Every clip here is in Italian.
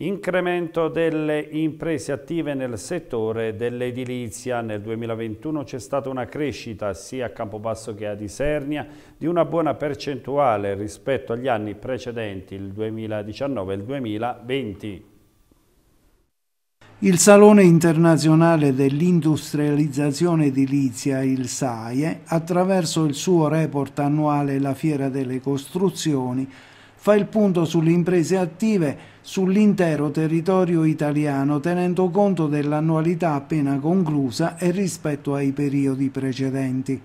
Incremento delle imprese attive nel settore dell'edilizia. Nel 2021 c'è stata una crescita sia a Campobasso che ad Isernia di una buona percentuale rispetto agli anni precedenti, il 2019 e il 2020. Il Salone internazionale dell'industrializzazione edilizia, il SAIE, attraverso il suo report annuale La Fiera delle Costruzioni, fa il punto sulle imprese attive sull'intero territorio italiano tenendo conto dell'annualità appena conclusa e rispetto ai periodi precedenti.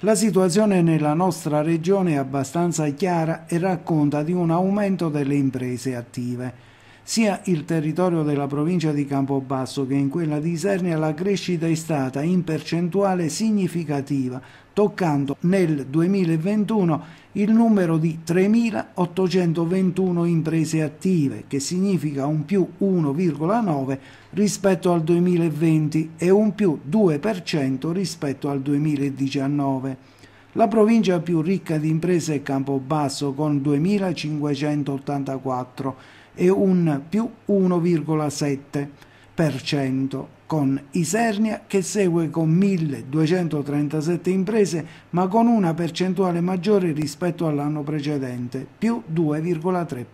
La situazione nella nostra regione è abbastanza chiara e racconta di un aumento delle imprese attive sia il territorio della provincia di Campobasso che in quella di Isernia la crescita è stata in percentuale significativa, toccando nel 2021 il numero di 3.821 imprese attive, che significa un più 1,9 rispetto al 2020 e un più 2% rispetto al 2019. La provincia più ricca di imprese è Campobasso con 2.584 e un più 1,7% con Isernia che segue con 1237 imprese ma con una percentuale maggiore rispetto all'anno precedente, più 2,3%.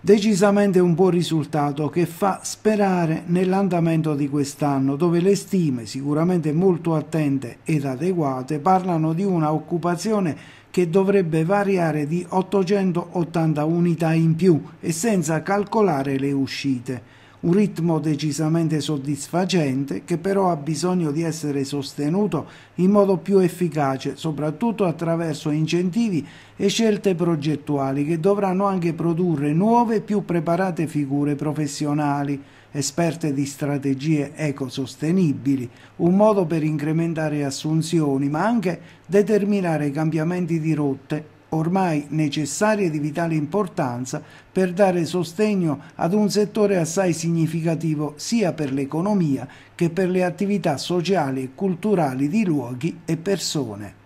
Decisamente un buon risultato che fa sperare nell'andamento di quest'anno dove le stime sicuramente molto attente ed adeguate parlano di una occupazione che dovrebbe variare di 880 unità in più e senza calcolare le uscite un ritmo decisamente soddisfacente che però ha bisogno di essere sostenuto in modo più efficace, soprattutto attraverso incentivi e scelte progettuali che dovranno anche produrre nuove e più preparate figure professionali, esperte di strategie ecosostenibili, un modo per incrementare assunzioni, ma anche determinare cambiamenti di rotte ormai necessarie di vitale importanza per dare sostegno ad un settore assai significativo sia per l'economia che per le attività sociali e culturali di luoghi e persone.